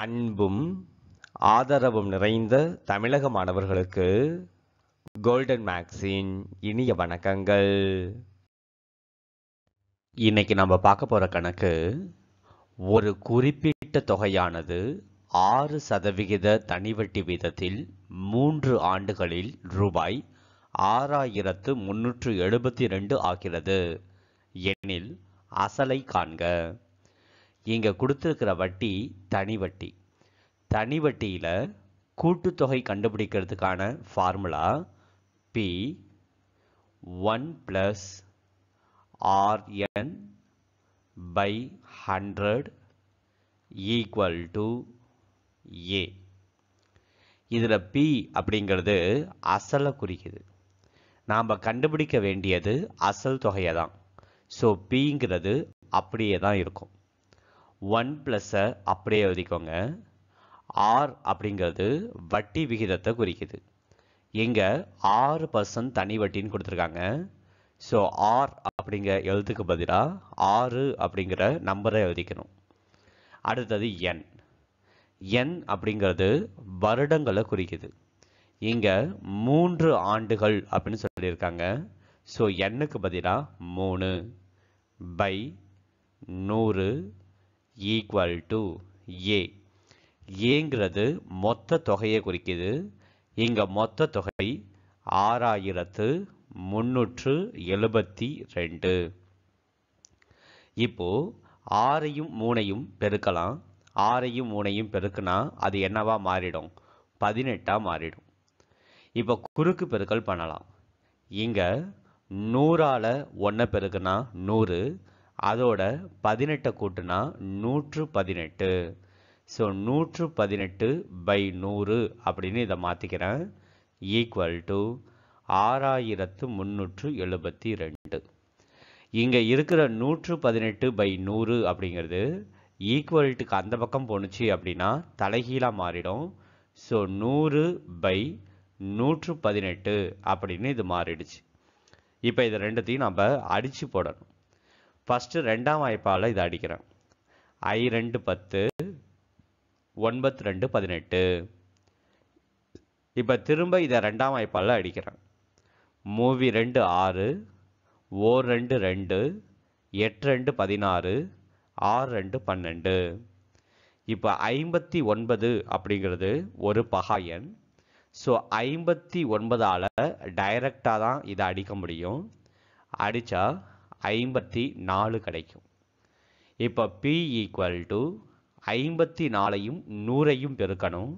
அன்பும் ஆதரவும் நிறைந்த தமிழக மாணவர்களுக்கு கோல்டன் மேக்ஸின் இனிய வணக்கங்கள் இன்னைக்கு நம்ம பார்க்க போகிற கணக்கு ஒரு குறிப்பிட்ட தொகையானது ஆறு சதவிகித தனிவட்டி வீதத்தில் மூன்று ஆண்டுகளில் ரூபாய் ஆறாயிரத்து முன்னூற்று எழுபத்தி ரெண்டு ஆகிறது எனில் அசலை காண்க இங்கே கொடுத்துருக்கிற வட்டி தனி வட்டி தனி வட்டியில் கூட்டுத்தொகை கண்டுபிடிக்கிறதுக்கான formula P one plus R N by hundred equal to A இதில் பி அப்படிங்கிறது அசலை குறிக்குது நாம் கண்டுபிடிக்க வேண்டியது அசல் தொகையை தான் ஸோ பிங்கிறது அப்படியே தான் இருக்கும் ஒன் ப்ளஸ்ஸை அப்படியே எழுதிக்கோங்க ஆர் அப்படிங்கிறது வட்டி விகிதத்தை குறிக்குது இங்கே ஆறு பர்சன்ட் தனி வட்டின்னு கொடுத்துருக்காங்க ஸோ ஆர் அப்படிங்கிற எழுத்துக்கு பதிலாக ஆறு அப்படிங்கிற நம்பரை எழுதிக்கணும் அடுத்தது என் என் அப்படிங்கிறது வருடங்களை குறிக்குது இங்கே மூன்று ஆண்டுகள் அப்படின்னு சொல்லியிருக்காங்க ஸோ எண்ணுக்கு பதிலாக மூணு பை நூறு ஈக்குவல் டு ஏ ஏங்கிறது மொத்த தொகையை குறிக்கிது இங்க மொத்த தொகை ஆறாயிரத்து முன்னூற்று எழுபத்தி ரெண்டு இப்போ ஆறையும் மூணையும் பெருக்கலாம் ஆறையும் மூணையும் பெருக்குனா அது என்னவா மாறிடும் பதினெட்டாக மாறிடும் இப்போ குறுக்கு பெருக்கல் பண்ணலாம் இங்கே நூறால் ஒன்றை பெருக்குனா நூறு அதோட பதினெட்டை கூட்டுனா நூற்று பதினெட்டு ஸோ நூற்று பதினெட்டு பை நூறு அப்படின்னு இதை மாற்றிக்கிறேன் ஈக்குவல் டு ஆறாயிரத்து முந்நூற்று எழுபத்தி ரெண்டு இங்கே இருக்கிற நூற்று பதினெட்டு பை நூறு அப்படிங்கிறது ஈக்குவல்ட்டுக்கு அந்த பக்கம் போணுச்சு அப்படின்னா தலைகீழாக மாறிடும் ஸோ நூறு பை நூற்று பதினெட்டு அப்படின்னு இது மாறிடுச்சு இப்போ இதை ரெண்டுத்தையும் நம்ம அடித்து போடணும் ஃபஸ்ட்டு ரெண்டாம் வாய்ப்பால் இதை அடிக்கிறேன் ஐ ரெண்டு பத்து ஒன்பத்து ரெண்டு பதினெட்டு இப்போ திரும்ப இதை ரெண்டாம் வாய்ப்பால் அடிக்கிறேன் மூவி ரெண்டு ஆறு ஓர் ரெண்டு ரெண்டு எட்டு ரெண்டு பதினாறு ஆறு ரெண்டு பன்னெண்டு இப்போ ஐம்பத்தி ஒன்பது அப்படிங்கிறது ஒரு பகா எண் ஸோ ஐம்பத்தி ஒன்பதால் டைரக்டாக தான் இதை அடிக்க முடியும் அடித்தா ஐம்பத்தி நாலு கிடைக்கும் இப்போ பி ஈக்குவல் டு ஐம்பத்தி நாலையும் நூறையும் பெருக்கணும்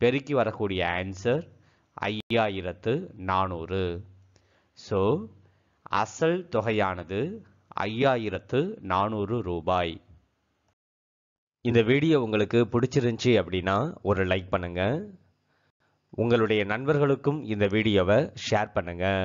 பெருக்கி வரக்கூடிய ஆன்சர் ஐயாயிரத்து நானூறு ஸோ அசல் தொகையானது ஐயாயிரத்து நானூறு ரூபாய் இந்த வீடியோ உங்களுக்கு பிடிச்சிருந்துச்சி அப்படின்னா ஒரு லைக் பண்ணுங்கள் உங்களுடைய நண்பர்களுக்கும் இந்த வீடியோவை ஷேர் பண்ணுங்கள்